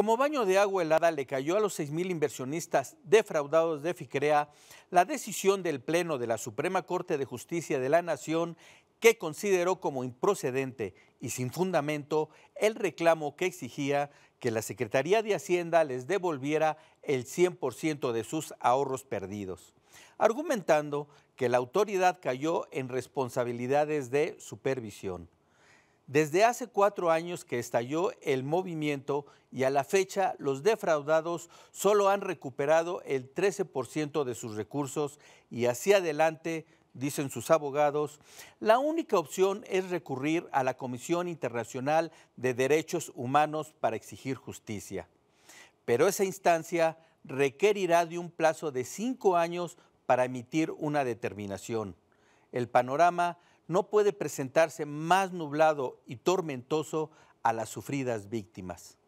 Como baño de agua helada le cayó a los 6.000 inversionistas defraudados de FICREA la decisión del Pleno de la Suprema Corte de Justicia de la Nación que consideró como improcedente y sin fundamento el reclamo que exigía que la Secretaría de Hacienda les devolviera el 100% de sus ahorros perdidos, argumentando que la autoridad cayó en responsabilidades de supervisión. Desde hace cuatro años que estalló el movimiento y a la fecha los defraudados solo han recuperado el 13% de sus recursos y hacia adelante, dicen sus abogados, la única opción es recurrir a la Comisión Internacional de Derechos Humanos para exigir justicia. Pero esa instancia requerirá de un plazo de cinco años para emitir una determinación. El panorama no puede presentarse más nublado y tormentoso a las sufridas víctimas.